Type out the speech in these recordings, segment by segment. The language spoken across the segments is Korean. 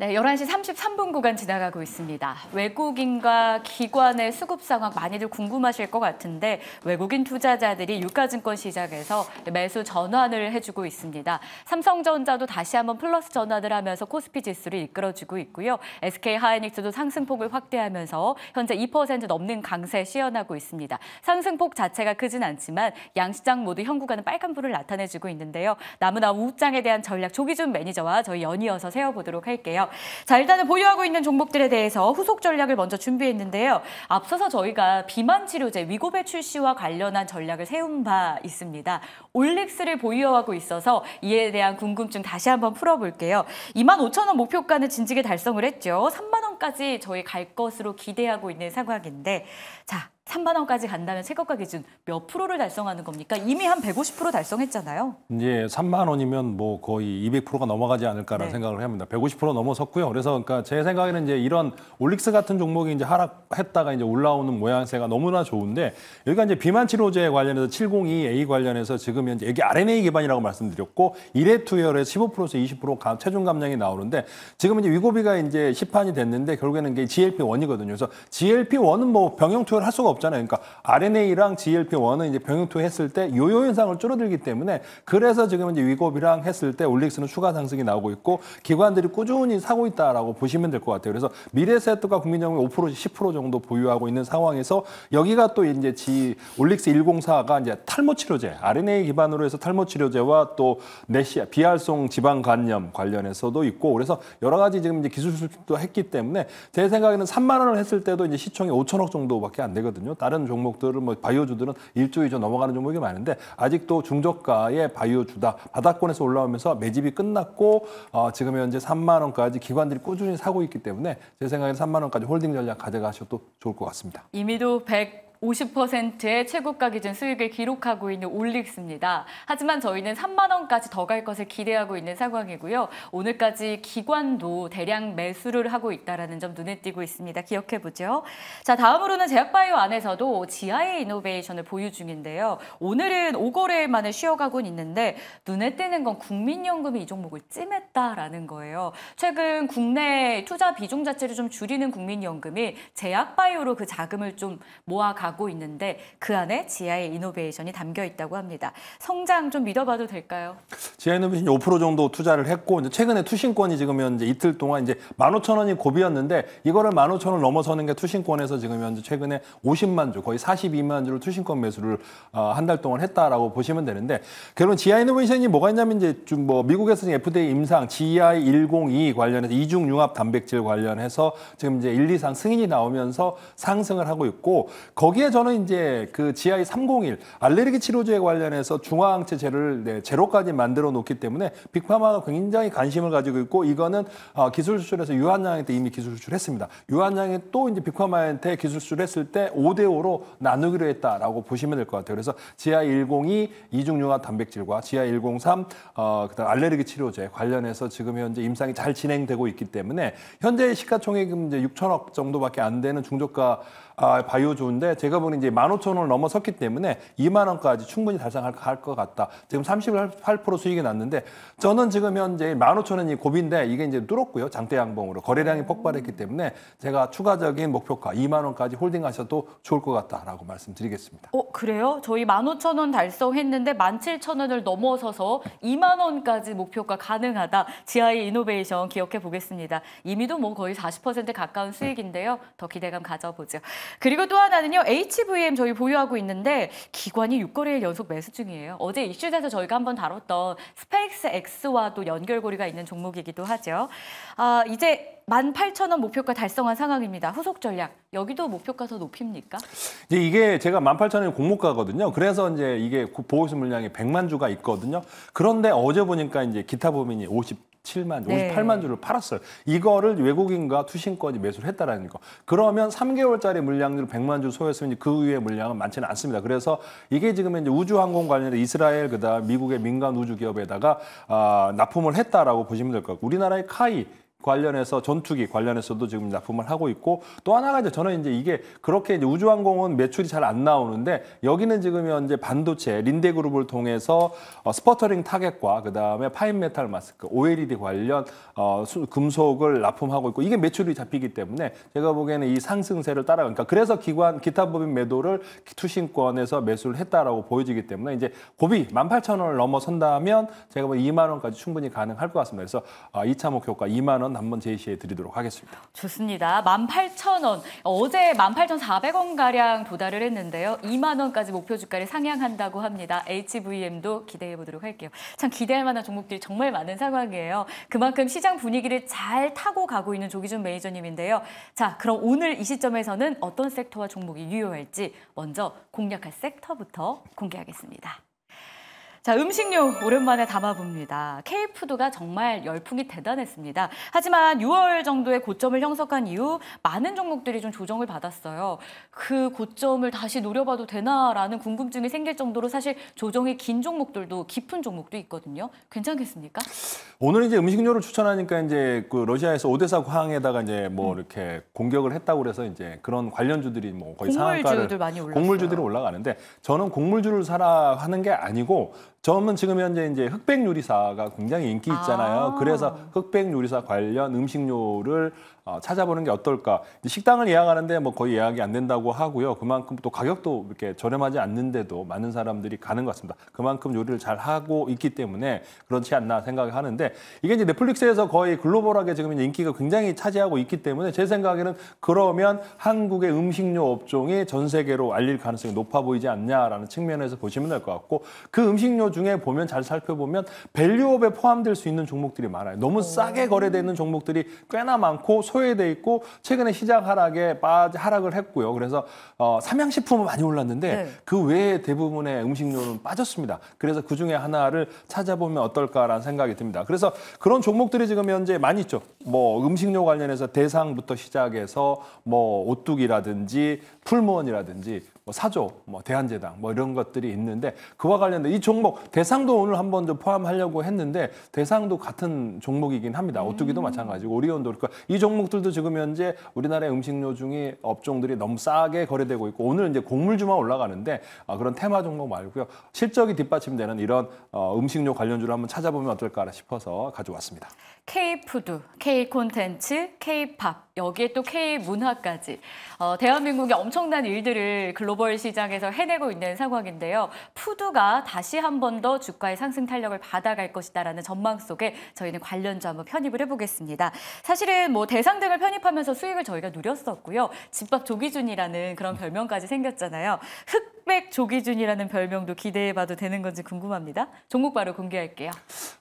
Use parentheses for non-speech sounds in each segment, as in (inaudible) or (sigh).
네, 11시 33분 구간 지나가고 있습니다. 외국인과 기관의 수급 상황 많이들 궁금하실 것 같은데 외국인 투자자들이 유가증권 시장에서 매수 전환을 해주고 있습니다. 삼성전자도 다시 한번 플러스 전환을 하면서 코스피 지수를 이끌어주고 있고요. SK하이닉스도 상승폭을 확대하면서 현재 2% 넘는 강세 시연하고 있습니다. 상승폭 자체가 크진 않지만 양시장 모두 현 구간은 빨간불을 나타내주고 있는데요. 나무나무 우장에 대한 전략 조기준 매니저와 저희 연이어서 세워보도록 할게요. 자, 일단은 보유하고 있는 종목들에 대해서 후속 전략을 먼저 준비했는데요. 앞서서 저희가 비만 치료제 위고배 출시와 관련한 전략을 세운 바 있습니다. 올릭스를 보유하고 있어서 이에 대한 궁금증 다시 한번 풀어볼게요. 25,000원 목표가는 진지게 달성을 했죠. 3만 원까지 저희 갈 것으로 기대하고 있는 상황인데 자, 3만 원까지 간다면 최고가 기준 몇 프로를 달성하는 겁니까? 이미 한 150% 달성했잖아요. 이제 3만 원이면 뭐 거의 200%가 넘어가지 않을까라는 네. 생각을 합니다. 150% 넘어섰고요. 그래서 그러니까 제 생각에는 이제 이런 올릭스 같은 종목이 이제 하락했다가 이제 올라오는 모양새가 너무나 좋은데 여기가 이제 비만 치료제 관련해서 702A 관련해서 지금 현재 이게 RNA 기반이라고 말씀드렸고 1회 투여에 15%에서 20% 체중 감량이 나오는데 지금 이제 위고비가 이제 시판이 됐는데 결국에는 이게 GLP-1이거든요. 그래서 GLP-1은 뭐 병용 투여를 할 수가 없 없잖아요. 그러니까 RNA랑 GLP-1은 이제 병역투 했을 때 요요 현상을 줄어들기 때문에 그래서 지금 이제 위고이랑 했을 때 올릭스는 추가 상승이 나오고 있고 기관들이 꾸준히 사고 있다라고 보시면 될 것 같아요. 그래서 미래세트가 국민연금이 5%에서 10% 정도 보유하고 있는 상황에서 여기가 또 이제 지 올릭스 104가 이제 탈모 치료제 RNA 기반으로 해서 탈모 치료제와 또 내시아 비알송 지방 간염 관련해서도 있고 그래서 여러 가지 지금 이제 기술 수립도 했기 때문에 제 생각에는 3만 원을 했을 때도 이제 시총이 5천억 정도밖에 안 되거든요. 있거든요. 다른 종목들은 뭐 바이오주들은 일주일 전 넘어가는 종목이 많은데 아직도 중저가의 바이오주다. 바닥권에서 올라오면서 매집이 끝났고 어, 지금 현재 3만 원까지 기관들이 꾸준히 사고 있기 때문에 제 생각에는 3만 원까지 홀딩 전략 가져가셔도 좋을 것 같습니다. 이미도 100 50%의 최고가 기준 수익을 기록하고 있는 올릭스입니다. 하지만 저희는 3만 원까지 더 갈 것을 기대하고 있는 상황이고요. 오늘까지 기관도 대량 매수를 하고 있다는 점 눈에 띄고 있습니다. 기억해보죠. 자 다음으로는 제약바이오 안에서도 지하의 이노베이션을 보유 중인데요. 오늘은 5거래일 만에 쉬어가고 있는데 눈에 띄는 건 국민연금이 이 종목을 찜했다라는 거예요. 최근 국내 투자 비중 자체를 좀 줄이는 국민연금이 제약바이오로 그 자금을 좀 모아가 가고 있는데 그 안에 지하의 이노베이션이 담겨 있다고 합니다. 성장 좀 믿어봐도 될까요? 지하 이노베이션이 5% 정도 투자를 했고 이제 최근에 투신권이 지금 현재 이틀 동안 이제 15,000원이 고비였는데 이거를 15,000원 넘어서는 게 투신권에서 지금 현재 최근에 50만 주 거의 42만 주로 투신권 매수를 어, 한달 동안 했다라고 보시면 되는데 결국 지하 이노베이션이 뭐가 있냐면 이제 좀 뭐 미국에서 지금 FDA 임상 GI 102 관련해서 이중 융합 단백질 관련해서 지금 이제 1, 2상 승인이 나오면서 상승을 하고 있고 거기 여기에 저는 이제 그 GI 301 알레르기 치료제 관련해서 중화항체제를 네, 제로까지 만들어 놓기 때문에 빅파마가 굉장히 관심을 가지고 있고 이거는 어, 기술 수출에서 유한양한테 이미 기술 수출했습니다. 유한양이 또 이제 빅파마한테 기술 수출했을 때 5대 5로 나누기로 했다라고 보시면 될 것 같아요. 그래서 GI 102 이중융합 단백질과 GI 103 어, 그다음 알레르기 치료제 관련해서 지금 현재 임상이 잘 진행되고 있기 때문에 현재 시가총액 은 이제 6천억 정도밖에 안 되는 중저가 아, 바이오좋은데제 제가 보는 이제 만 오천 원을 넘어섰기 때문에 2만 원까지 충분히 달성할 것 같다. 지금 38% 수익이 났는데 저는 지금 현재 만 오천 원이 고비인데 이게 이제 뚫었고요. 장대 양봉으로 거래량이 음. 폭발했기 때문에 제가 추가적인 목표가 2만 원까지 홀딩하셔도 좋을 것 같다라고 말씀드리겠습니다. 어, 그래요? 저희 만 오천 원 달성했는데 만 칠천 원을 넘어서서 2만 원까지 목표가 가능하다. 지하의 이노베이션 기억해 보겠습니다. 이미도 뭐 거의 40% 가까운 수익인데요. 더 기대감 가져보죠. 그리고 또 하나는요. HVM 저희 보유하고 있는데 기관이 6거래일 연속 매수 중이에요. 어제 이슈에서 저희가 한번 다뤘던 스페이스 X와도 연결고리가 있는 종목이기도 하죠. 아, 이제 18,000원 목표가 달성한 상황입니다. 후속 전략. 여기도 목표가 더 높입니까? 이제 이게 제가 18,000원이 공모가거든요. 그래서 이제 이게 보호수 물량이 100만 주가 있거든요. 그런데 어제 보니까 이제 기타 범인이 50 57만 주, 네. 58만 주를 팔았어요. 이거를 외국인과 투신권이 매수를 했다라는 거. 그러면 3개월짜리 물량률 100만 주소유했으면그 위에 물량은 많지는 않습니다. 그래서 이게 지금 이제 우주항공 관련해 이스라엘 그다음 미국의 민간 우주 기업에다가 아, 납품을 했다라고 보시면 될 것 같고 우리나라의 카이 관련해서 전투기 관련해서도 지금 납품을 하고 있고 또 하나가 이제 저는 이제 이게 그렇게 이제 우주항공은 매출이 잘 안 나오는데 여기는 지금 현재 반도체 린데 그룹을 통해서 어, 스포터링 타겟과 그다음에 파인 메탈 마스크 OLED 관련 어, 수, 금속을 납품하고 있고 이게 매출이 잡히기 때문에 제가 보기에는 이 상승세를 따라가 니까 그러니까 그래서 기관 기타 법인 매도를 투신권에서 매수를 했다라고 보여지기 때문에 이제 고비 18,000원을 넘어선다면 제가 보면 뭐 2만 원까지 충분히 가능할 것 같습니다. 그래서 어, 2차 목표가 2만 원원 한번 제시해 드리도록 하겠습니다. 좋습니다. 18,000원. 어제 18,400원가량 도달을 했는데요. 2만 원까지 목표 주가를 상향한다고 합니다. HVM도 기대해 보도록 할게요. 참 기대할 만한 종목들이 정말 많은 상황이에요. 그만큼 시장 분위기를 잘 타고 가고 있는 조기준 매니저님인데요. 자, 그럼 오늘 이 시점에서는 어떤 섹터와 종목이 유효할지 먼저 공략할 섹터부터 공개하겠습니다. 자, 음식료 오랜만에 담아봅니다. 케이푸드가 정말 열풍이 대단했습니다. 하지만 6월 정도에 고점을 형성한 이후 많은 종목들이 좀 조정을 받았어요. 그 고점을 다시 노려봐도 되나라는 궁금증이 생길 정도로 사실 조정이 긴 종목들도 깊은 종목도 있거든요. 괜찮겠습니까? 오늘 이제 음식료를 추천하니까 이제 그 러시아에서 오데사 광에다가 이제 뭐 음. 이렇게 공격을 했다고 그래서 이제 그런 관련주들이 뭐 거의 공물주들 상한가를 많이 올랐어요. 공물주들이 올라가는데 저는 곡물주를 사라 하는 게 아니고 저는 지금 현재 이제 흑백 요리사가 굉장히 인기 있잖아요. 아. 그래서 흑백 요리사 관련 음식료를 어, 찾아보는 게 어떨까. 식당을 예약하는데 뭐 거의 예약이 안 된다고 하고요. 그만큼 또 가격도 이렇게 저렴하지 않는데도 많은 사람들이 가는 것 같습니다. 그만큼 요리를 잘 하고 있기 때문에 그렇지 않나 생각하는데 이게 이제 넷플릭스에서 거의 글로벌하게 지금 인기가 굉장히 차지하고 있기 때문에 제 생각에는 그러면 한국의 음식료 업종이 전 세계로 알릴 가능성이 높아 보이지 않냐라는 측면에서 보시면 될 것 같고 그 음식료 중에 보면 잘 살펴보면 밸류업에 포함될 수 있는 종목들이 많아요. 너무 싸게 거래되는 종목들이 꽤나 많고 소 소외돼 있고 최근에 시장 하락에 빠지 하락을 했고요. 그래서 어, 삼양식품은 많이 올랐는데 네. 그 외에 대부분의 음식료는 빠졌습니다. 그래서 그 중에 하나를 찾아보면 어떨까라는 생각이 듭니다. 그래서 그런 종목들이 지금 현재 많이 있죠. 뭐 음식료 관련해서 대상부터 시작해서 뭐 오뚜기라든지 풀무원이라든지 뭐 사조, 뭐대한제당뭐 이런 것들이 있는데 그와 관련된 이 종목 대상도 오늘 한번 좀 포함하려고 했는데 대상도 같은 종목이긴 합니다. 오뚜기도 음. 마찬가지고 오리온도 그렇고 이 종목들도 지금 현재 우리나라의 음식료 중에 업종들이 너무 싸게 거래되고 있고 오늘 이제 곡물주만 올라가는데 아, 그런 테마 종목 말고요. 실적이 뒷받침되는 이런 어, 음식료 관련주를 한번 찾아보면 어떨까 싶어서 가져왔습니다. K푸드, K콘텐츠, K팝 여기에 또 K 문화까지 어, 대한민국이 엄청난 일들을 글로벌 시장에서 해내고 있는 상황인데요. 푸드가 다시 한 번 더 주가의 상승 탄력을 받아갈 것이다라는 전망 속에 저희는 관련주 한번 편입을 해보겠습니다. 사실은 뭐 대상 등을 편입하면서 수익을 저희가 누렸었고요. 집밥 조기준이라는 그런 별명까지 생겼잖아요. 흑 흑백 조기준이라는 별명도 기대해봐도 되는 건지 궁금합니다. 종목 바로 공개할게요.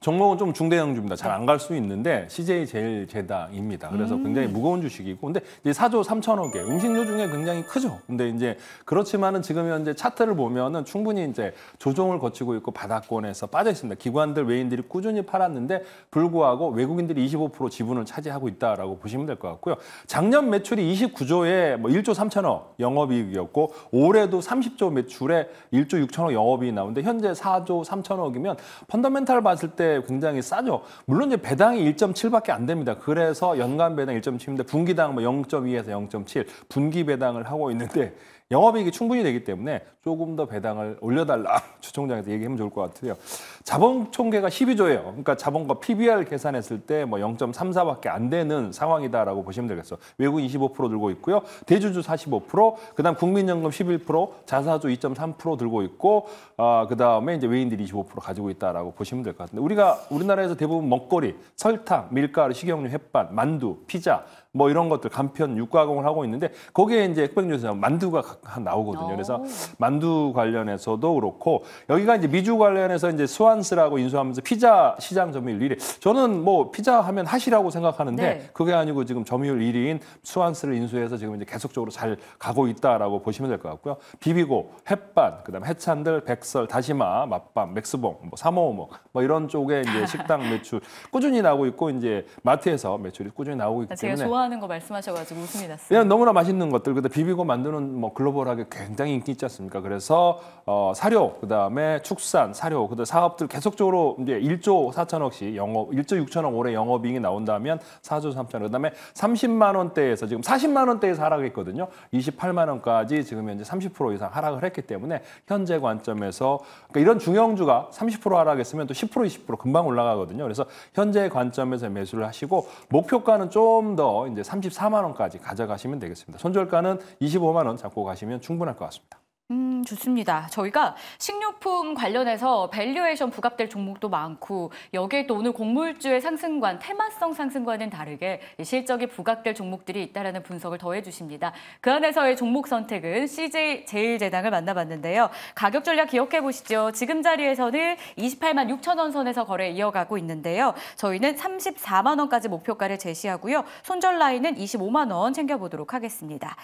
종목은 좀 중대형주입니다. 잘 안 갈수 네. 있는데 CJ 제일제당입니다. 그래서 음. 굉장히 무거운 주식이고 근데 이제 4조 3천억에 음식료 중에 굉장히 크죠. 근데 이제 그렇지만은 지금 현재 차트를 보면은 충분히 이제 조정을 거치고 있고 바닥권에서 빠져 있습니다. 기관들 외인들이 꾸준히 팔았는데 불구하고 외국인들이 25% 지분을 차지하고 있다라고 보시면 될 것 같고요. 작년 매출이 29조에 뭐 1조 3천억 영업이익이었고 올해도 30조 매출에 1조 6천억 영업이 나오는데 현재 4조 3천억이면 펀더멘탈 봤을 때 굉장히 싸죠. 물론 이제 배당이 1.7밖에 안 됩니다. 그래서 연간 배당 1.7인데 분기당 뭐 0.2에서 0.7 분기 배당을 하고 있는데 영업이익이 충분히 되기 때문에 조금 더 배당을 올려달라 (laughs) 주총장에서 얘기하면 좋을 것 같아요. 자본총계가 12조예요. 그러니까 자본과 PBR 계산했을 때 뭐 0.34밖에 안 되는 상황이다라고 보시면 되겠어. 외국 25% 들고 있고요. 대주주 45%, 그다음 국민연금 11%, 자사주 2.3% 들고 있고, 어, 그다음에 이제 외인들 이25% 가지고 있다라고 보시면 될 것 같은데 우리가 우리나라에서 대부분 먹거리, 설탕, 밀가루, 식용유, 햇반, 만두, 피자 뭐 이런 것들 간편 육가공을 하고 있는데 거기에 이제 흑백요리에서 만두가 나오거든요. 그래서 어. 만두 관련해서도 그렇고 여기가 이제 미주 관련해서 이제 스완스라고 인수하면서 피자 시장 점유율 1위. 저는 뭐 피자 하면 하시라고 생각하는데 네. 그게 아니고 지금 점유율 1위인 스완스를 인수해서 지금 이제 계속적으로 잘 가고 있다라고 보시면 될 것 같고요. 비비고, 햇반, 그다음 해찬들, 백설, 다시마, 맛밤, 맥스봉, 뭐사모오목뭐 이런 쪽에 이제 (laughs) 식당 매출 꾸준히 나오고 있고 이제 마트에서 매출이 꾸준히 나오고 있기 때문에 좋아하는 거 말씀하셔가지고 웃음이 났어요. 그냥 너무나 맛있는 것들, 그다 비비고 만드는 뭐 글로벌하게 굉장히 인기 있지 않습니까? 그래서 어, 사료, 그 다음에 축산, 사료, 그다음 사업들 계속적으로 이제 1조 4천억씩 영업, 1조 6천억 올해 영업이익이 나온다면 4조 3천억, 그 다음에 30만 원대에서 지금 40만 원대에서 하락했거든요. 28만 원까지 지금 현재 30% 이상 하락을 했기 때문에 현재 관점에서 그러니까 이런 중형주가 30% 하락했으면 또10% 20% 금방 올라가거든요. 그래서 현재 관점에서 매수를 하시고 목표가는 좀더 이제 34만 원까지 가져가시면 되겠습니다. 손절가는 25만 원 잡고 가시면 충분할 것 같습니다. 음, 좋습니다. 저희가 식료품 관련해서 밸류에이션 부각될 종목도 많고 여기에 또 오늘 곡물주의 상승관, 테마성 상승관은 다르게 실적이 부각될 종목들이 있다는 분석을 더해 주십니다. 그 안에서의 종목 선택은 CJ 제일제당을 만나봤는데요. 가격 전략 기억해 보시죠. 지금 자리에서는 28만 6천 원 선에서 거래 이어가고 있는데요. 저희는 34만 원까지 목표가를 제시하고요. 손절 라인은 25만 원 챙겨 보도록 하겠습니다.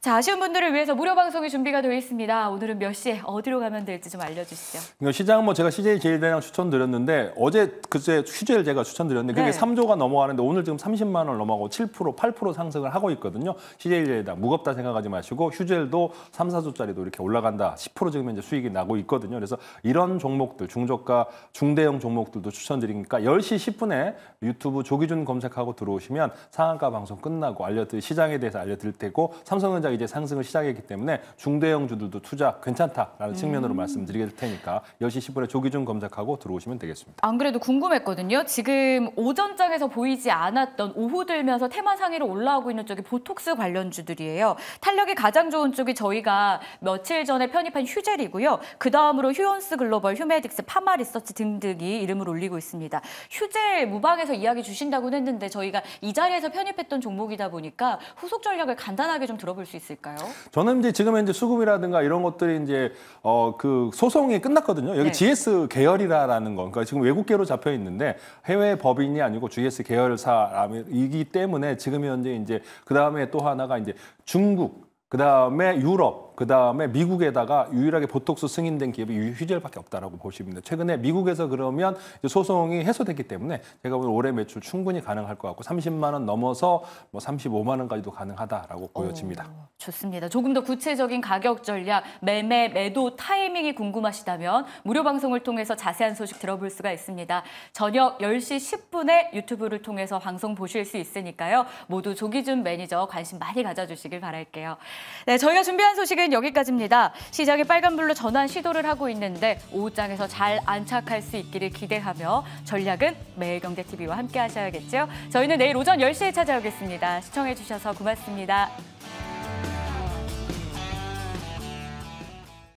자, 아쉬운 분들을 위해서 무료 방송이 준비가 되어 있습니다. 있습니다. 오늘은 몇 시에 어디로 가면 될지 좀 알려주시죠. 시장은 뭐 제가 CJ 제일대랑 추천드렸는데 어제 그제 휴재를 제가 추천드렸는데 그게 네. 3조가 넘어가는데 오늘 지금 30만 원 넘어가고 7% 8% 상승을 하고 있거든요. CJ 제일대당 무겁다 생각하지 마시고 휴젤도 3, 4조짜리도 이렇게 올라간다. 10% 지금 현재 수익이 나고 있거든요. 그래서 이런 종목들 중저가 중대형 종목들도 추천드리니까 10시 10분에 유튜브 조기준 검색하고 들어오시면 상한가 방송 끝나고 알려드릴 시장에 대해서 알려드릴 테고 삼성전자 이제 상승을 시작했기 때문에 중대형 주들도 모두 투자 괜찮다라는 음. 측면으로 말씀드릴 테니까 10시 10분에 조기준 검색하고 들어오시면 되겠습니다. 안 그래도 궁금했거든요. 지금 오전장에서 보이지 않았던 오후 들면서 테마 상위로 올라오고 있는 쪽이 보톡스 관련주들이에요. 탄력이 가장 좋은 쪽이 저희가 며칠 전에 편입한 휴젤이고요. 그 다음으로 휴온스 글로벌, 휴메딕스, 파마리서치 등등이 이름을 올리고 있습니다. 휴젤 무방에서 이야기 주신다고 했는데 저희가 이 자리에서 편입했던 종목이다 보니까 후속 전략을 간단하게 좀 들어볼 수 있을까요? 저는 이제 지금 현재 수급이라든가 이런 것들이 이제 어 그 소송이 끝났거든요. 여기 네. GS 계열이라는건 그러니까 지금 외국계로 잡혀 있는데 해외 법인이 아니고 GS 계열 사람이기 때문에 지금 현재 이제 그 다음에 또 하나가 이제 중국 그 다음에 유럽 그다음에 미국에다가 유일하게 보톡스 승인된 기업이 휴젤밖에 없다라고 보시면 돼요. 최근에 미국에서 그러면 소송이 해소됐기 때문에 제가 보는 올해 매출 충분히 가능할 것 같고 30만 원 넘어서 뭐 35만 원까지도 가능하다라고 보여집니다. 오, 좋습니다. 조금 더 구체적인 가격 전략, 매매, 매도 타이밍이 궁금하시다면 무료 방송을 통해서 자세한 소식 들어볼 수가 있습니다. 저녁 10시 10분에 유튜브를 통해서 방송 보실 수 있으니까요. 모두 조기준 매니저 관심 많이 가져주시길 바랄게요. 네, 저희가 준비한 소식은 결국엔 여기까지입니다. 시작이 빨간불로 전환 시도를 하고 있는데 오후장에서 잘 안착할 수 있기를 기대하며 전략은 매일경제TV와 함께 하셔야겠죠. 저희는 내일 오전 10시에 찾아오겠습니다. 시청해주셔서 고맙습니다.